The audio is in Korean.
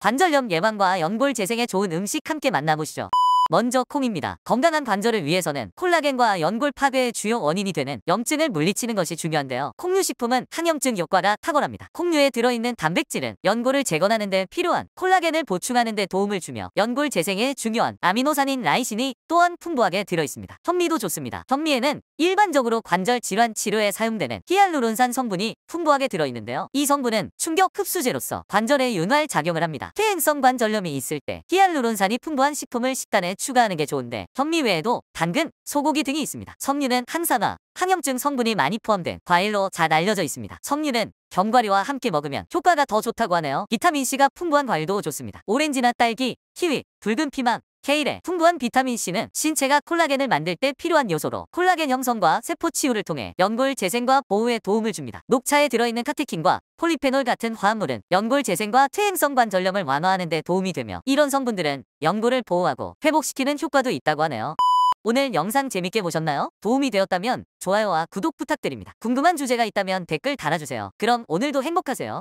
관절염 예방과 연골 재생에 좋은 음식 함께 만나보시죠. 먼저 콩입니다. 건강한 관절을 위해서는 콜라겐과 연골 파괴의 주요 원인이 되는 염증을 물리치는 것이 중요한데요. 콩류 식품은 항염증 효과가 탁월합니다. 콩류에 들어있는 단백질은 연골을 재건하는 데 필요한 콜라겐을 보충하는 데 도움을 주며 연골 재생에 중요한 아미노산인 라이신이 또한 풍부하게 들어있습니다. 현미도 좋습니다. 현미에는 일반적으로 관절 질환 치료에 사용되는 히알루론산 성분이 풍부하게 들어있는데요. 이 성분은 충격 흡수제로서 관절에 윤활 작용을 합니다. 퇴행성 관절염이 있을 때 히알루론산이 풍부한 식품을 식단에 추가하는 게 좋은데 현미 외에도 당근, 소고기 등이 있습니다. 섬유는 항산화, 항염증 성분이 많이 포함된 과일로 잘 알려져 있습니다. 섬유는 견과류와 함께 먹으면 효과가 더 좋다고 하네요. 비타민C가 풍부한 과일도 좋습니다. 오렌지나 딸기, 키위, 붉은 피망, 케일의 풍부한 비타민C는 신체가 콜라겐을 만들 때 필요한 요소로 콜라겐 형성과 세포 치유를 통해 연골 재생과 보호에 도움을 줍니다. 녹차에 들어있는 카테킨과 폴리페놀 같은 화합물은 연골 재생과 퇴행성 관절염을 완화하는 데 도움이 되며 이런 성분들은 연골을 보호하고 회복시키는 효과도 있다고 하네요. 오늘 영상 재밌게 보셨나요? 도움이 되었다면 좋아요와 구독 부탁드립니다. 궁금한 주제가 있다면 댓글 달아주세요. 그럼 오늘도 행복하세요.